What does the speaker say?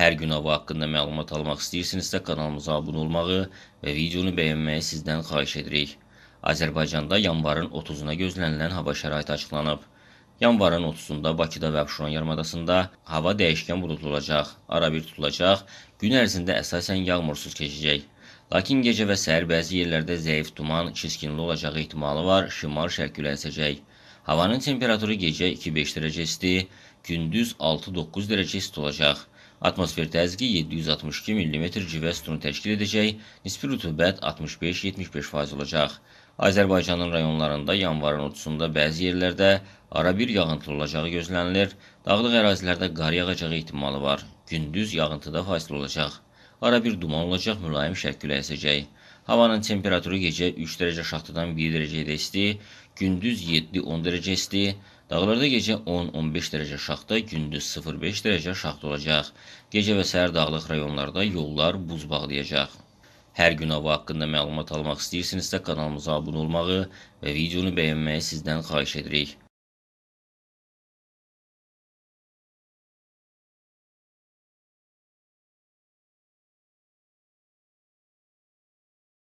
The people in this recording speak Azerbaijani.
Hər gün hava haqqında məlumat almaq istəyirsinizsə kanalımıza abunə olmağı və videonu bəyənməyi sizdən xahiş edirik. Azərbaycanda yanvarın 30-una gözlənilən hava şəraiti açıqlanıb. Yanvarın 30-unda Bakıda və Abşeron yarımadasında hava dəyişkən buludlu olacaq, arabir tutulacaq, gün ərzində əsasən yağmursuz keçəcək. Lakin gecə və səhər bəzi yerlərdə zəif duman, çiskinli olacağı ehtimalı var, şimal-şərq küləyi əsəcək. Havanın temperaturu gecə 2-5 dərəcə isti, gündüz 6-9 dərəcə isti olacaq. Atmosfer təzyiqi 762 mm civə sütunu təşkil edəcək, nisbi rütubət 65-75% olacaq. Azərbaycanın rayonlarında yanvarın 30-da bəzi yerlərdə ara bir yağıntılı olacağı gözlənilir, dağlıq ərazilərdə qar yağacağı ehtimalı var, gündüz yağıntıda fasilə olacaq. Ara bir duman olacaq, mülayim şərq küləyi əsəcək. Havanın temperaturu gecə 3 dərəcə şaxtadan 1 dərəcə isti, gündüz 7-10 dərəcə isti, Dağlarda gecə 10-15 dərəcə şaxta, gündüz 0-5 dərəcə şaxta olacaq. Gecə və səhər dağlıq rayonlarda yollar buz bağlayacaq. Hər gün hava haqqında məlumat almaq istəyirsinizsə kanalımıza abunə olmağı və videonu bəyənməyi sizdən xahiş edirik.